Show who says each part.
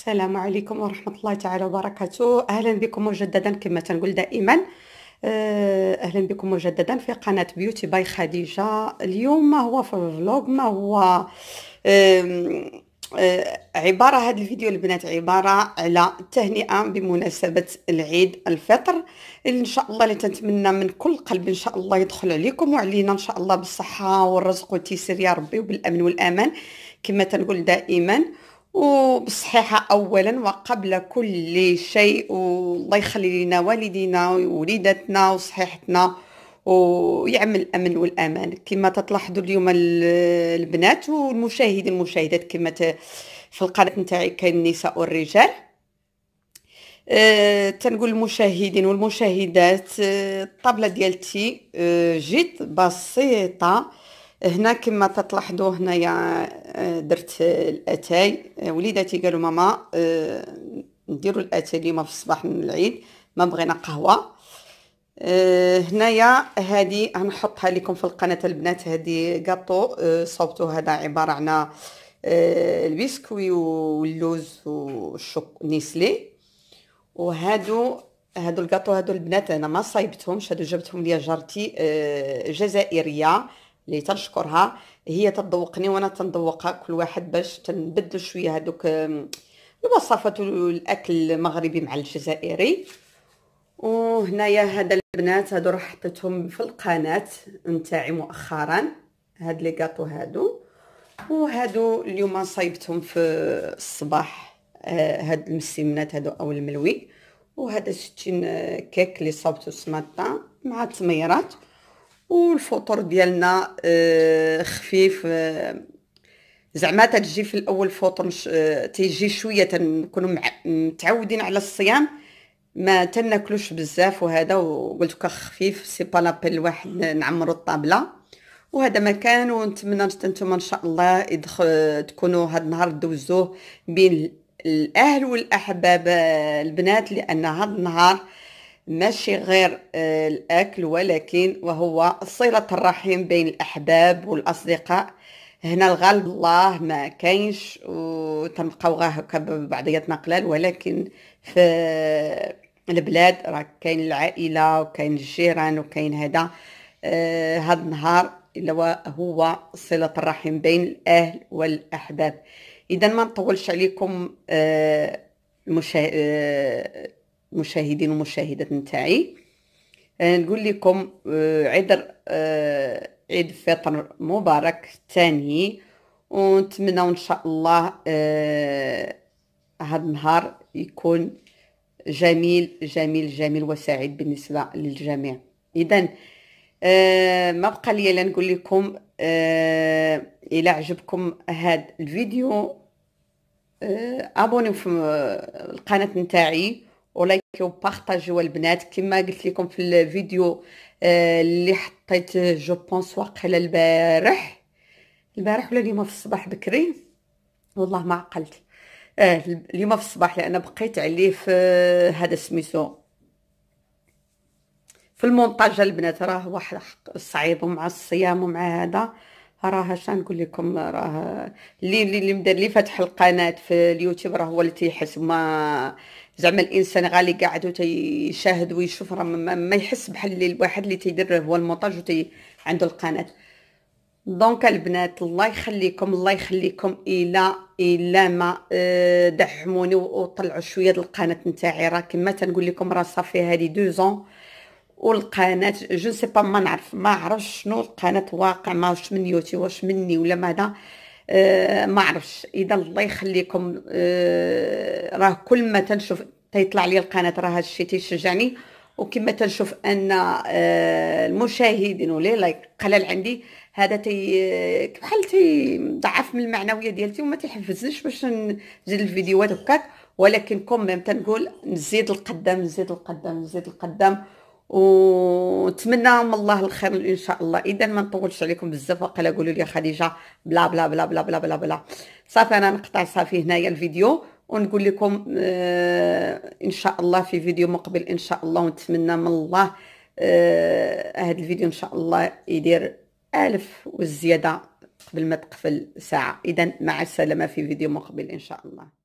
Speaker 1: السلام عليكم ورحمة الله تعالى وبركاته أهلا بكم مجددا كما تنقول دائما آه، أهلا بكم مجددا في قناة بيوتي باي خديجة اليوم ما هو في الفلوغ ما هو آه، عبارة هذا الفيديو البنات عبارة على تهنئة بمناسبة العيد الفطر إن شاء الله اللي تنتمنى من كل قلب إن شاء الله يدخل عليكم وعلينا إن شاء الله بالصحة والرزق والتيسير يا ربي وبالأمن والأمان كما تنقول دائما وبصحيحة أولا وقبل كل شيء والله يخلي لنا والدينا ووليداتنا وصحيحتنا ويعمل الأمن والأمان كما تلاحظوا اليوم البنات والمشاهدين المشاهدات كما في القناة نتاعي كاين النساء والرجال أه تنقول المشاهدين والمشاهدات أه الطابله ديالتي أه جد بسيطه هنا كما تلاحظوا هنايا آه، درت الاتاي آه، وليداتي قالوا ماما آه، نديروا الاتاي اليوم في الصباح من العيد ما بغينا قهوه هنايا هذه غنحطها لكم في القناه البنات هذه كاطو صوبته هذا عباره على البسكوي واللوز والشوك نيسلي وهادو هادو الكاطو هادو البنات انا ما صايبتهمش هادو جبتهم ليا جارتي جزائريه اللي تنشكرها هي تذوقني وانا تنذوقها كل واحد باش تنبدل شويه هذوك الوصفات الاكل المغربي مع الجزائري وهنايا هذا البنات هادو راه حطيتهم في القناه نتاعي مؤخرا هاد لي كاطو هادو وهادو اليوم صايبتهم في الصباح آه، هاد المسيمنات هادو او الملوي وهذا 60 آه، كيك اللي صاوبته سماطه مع التميرات والفطور ديالنا آه، خفيف آه، زعما تجي في الاول فطور مش... آه، تيجي شويه تنكونوا مع... متعودين على الصيام ما تناكلوش بزاف وهذا وقلت لك خفيف سي با لابيل واحد نعمروا الطابله وهذا مكان ونتمنى نتوما ان شاء الله تكونوا هاد النهار دوزوه بين الاهل والاحباب البنات لان هاد النهار ماشي غير آه، الأكل ولكن وهو صلة الرحم بين الأحباب والأصدقاء هنا الغالب الله ما كاينش وتنبقاو غا هكا بعضياتنا قلال ولكن في البلاد راه كاين العائله وكاين الجيران وكاين هذا آه، هذا النهار اللي هو صله الرحم بين الاهل والاحباب اذا ما نطولش عليكم آه المشا... آه مشاهدين ومشاهدات نتاعي آه، نقول لكم آه، عيد آه، عيد فطر مبارك ثاني ونتمنى ان شاء الله هذا النهار يكون جميل جميل جميل وسعيد بالنسبه للجميع اذا ما بقى لي الا نقول لكم الى عجبكم هذا الفيديو ابونيو في القناه نتاعي كيبارطاجيو البنات كما قلت لكم في الفيديو آه، اللي حطيت جو بونس واقيلا البارح البارح ولا اليوم في الصباح بكري والله ما عقلت اه اليوم في الصباح لان بقيت عليه في هذا سميتو في المونتاج البنات راه واحد صعيب ومع الصيام ومع هذا راه اش نقول لكم راه اللي اللي مدار لي فاتح القناه في اليوتيوب راه هو اللي تيحس ما زعما الانسان غالي قاعد وتيشاهد ويشوف راه ما, ما يحس بحال اللي الواحد اللي تيدير هو المونتاج وتي عنده القناه دونك البنات الله يخليكم الله يخليكم الى الا ما آه، دعموني وطلعوا شويه القناه نتاعي راه كما تنقول لكم راه صافي هذه دو زون والقناه جو سي با ما نعرف ما عرفش شنو القناه واقع ما واش من يوتيوب واش مني ولا ماذا آه ما عرفش اذا الله يخليكم آه راه كل ما تنشوف تيطلع لي القناه راه هادشي تيشجعني وكما تنشوف ان آه المشاهدين ولي لايك قلال عندي هذا تي آه، بحال تيضعف من المعنويه ديالتي وما تيحفزنيش باش نزيد الفيديوهات هكاك ولكن كوم ميم تنقول نزيد القدام نزيد القدام نزيد القدام ونتمنى من الله الخير ان شاء الله اذا ما نطولش عليكم بزاف وقال قولوا لي خديجه بلا بلا بلا بلا بلا بلا بلا صافي انا نقطع صافي هنايا الفيديو ونقول لكم آه ان شاء الله في فيديو مقبل ان شاء الله ونتمنى من الله آه الفيديو ان شاء الله يدير الف والزياده قبل ما تقفل ساعه اذا مع السلامه في فيديو مقبل ان شاء الله